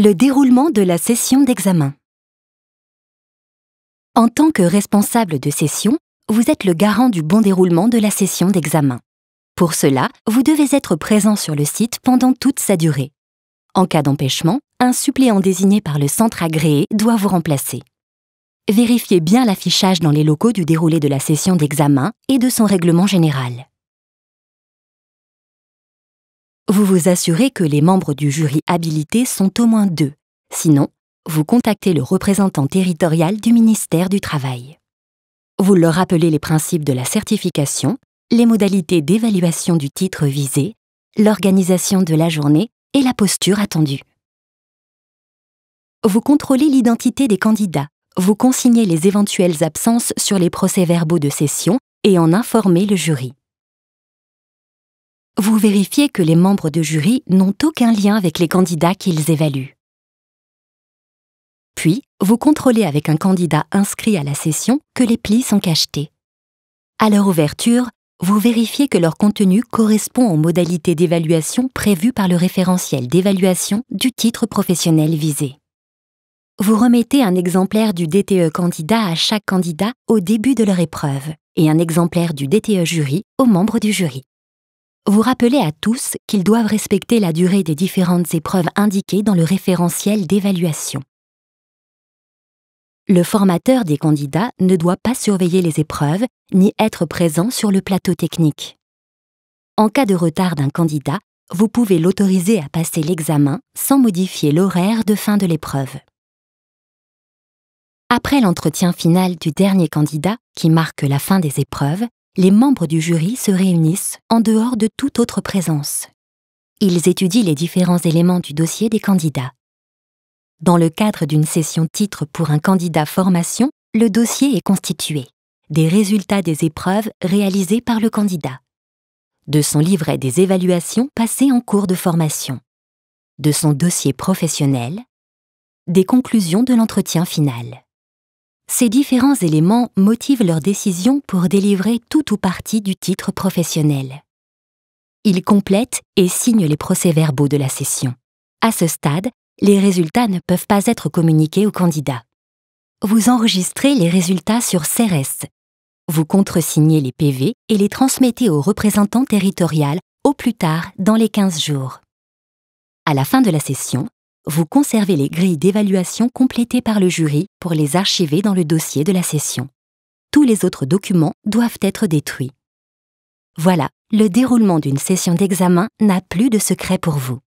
Le déroulement de la session d'examen. En tant que responsable de session, vous êtes le garant du bon déroulement de la session d'examen. Pour cela, vous devez être présent sur le site pendant toute sa durée. En cas d'empêchement, un suppléant désigné par le centre agréé doit vous remplacer. Vérifiez bien l'affichage dans les locaux du déroulé de la session d'examen et de son règlement général. Vous vous assurez que les membres du jury habilités sont au moins deux. Sinon, vous contactez le représentant territorial du ministère du Travail. Vous leur rappelez les principes de la certification, les modalités d'évaluation du titre visé, l'organisation de la journée et la posture attendue. Vous contrôlez l'identité des candidats, vous consignez les éventuelles absences sur les procès-verbaux de session et en informez le jury vous vérifiez que les membres de jury n'ont aucun lien avec les candidats qu'ils évaluent. Puis, vous contrôlez avec un candidat inscrit à la session que les plis sont cachetés. À leur ouverture, vous vérifiez que leur contenu correspond aux modalités d'évaluation prévues par le référentiel d'évaluation du titre professionnel visé. Vous remettez un exemplaire du DTE candidat à chaque candidat au début de leur épreuve et un exemplaire du DTE jury aux membres du jury vous rappelez à tous qu'ils doivent respecter la durée des différentes épreuves indiquées dans le référentiel d'évaluation. Le formateur des candidats ne doit pas surveiller les épreuves ni être présent sur le plateau technique. En cas de retard d'un candidat, vous pouvez l'autoriser à passer l'examen sans modifier l'horaire de fin de l'épreuve. Après l'entretien final du dernier candidat, qui marque la fin des épreuves, les membres du jury se réunissent en dehors de toute autre présence. Ils étudient les différents éléments du dossier des candidats. Dans le cadre d'une session titre pour un candidat formation, le dossier est constitué des résultats des épreuves réalisées par le candidat, de son livret des évaluations passées en cours de formation, de son dossier professionnel, des conclusions de l'entretien final. Ces différents éléments motivent leur décision pour délivrer tout ou partie du titre professionnel. Ils complètent et signent les procès-verbaux de la session. À ce stade, les résultats ne peuvent pas être communiqués aux candidats. Vous enregistrez les résultats sur CRS. Vous contresignez les PV et les transmettez au représentant territorial au plus tard dans les 15 jours. À la fin de la session, vous conservez les grilles d'évaluation complétées par le jury pour les archiver dans le dossier de la session. Tous les autres documents doivent être détruits. Voilà, le déroulement d'une session d'examen n'a plus de secret pour vous.